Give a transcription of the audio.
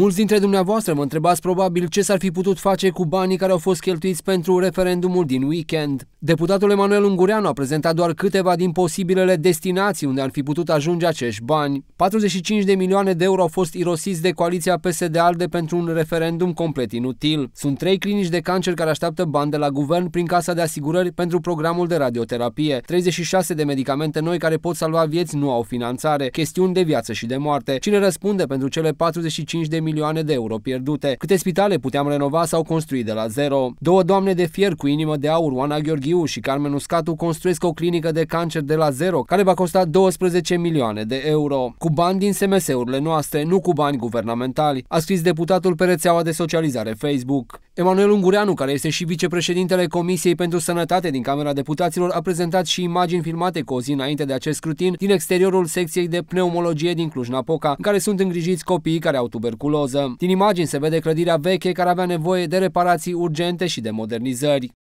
Mulți dintre dumneavoastră mă întrebați probabil ce s-ar fi putut face cu banii care au fost cheltuiți pentru referendumul din weekend. Deputatul Emanuel Ungureanu a prezentat doar câteva din posibilele destinații unde ar fi putut ajunge acești bani. 45 de milioane de euro au fost irosiți de coaliția PSD-ALDE pentru un referendum complet inutil. Sunt trei clinici de cancer care așteaptă bani de la guvern prin Casa de Asigurări pentru programul de radioterapie. 36 de medicamente noi care pot salva vieți nu au finanțare. Chestiuni de viață și de moarte. Cine răspunde pentru cele 45 de milioane milioane de euro pierdute. Câte spitale puteam renova sau construi de la zero? Două doamne de fier cu inimă de aur, Oana Gheorghiu și Carmen Uscatu, construiesc o clinică de cancer de la zero, care va costa 12 milioane de euro. Cu bani din SMS-urile noastre, nu cu bani guvernamentali, a scris deputatul pe rețeaua de socializare Facebook. Emanuel Ungureanu, care este și vicepreședintele Comisiei pentru Sănătate din Camera Deputaților, a prezentat și imagini filmate cu o zi înainte de acest scrutin din exteriorul secției de pneumologie din Cluj-Napoca, în care sunt îngrijiți copiii care au tuberculoză. Din imagini se vede clădirea veche care avea nevoie de reparații urgente și de modernizări.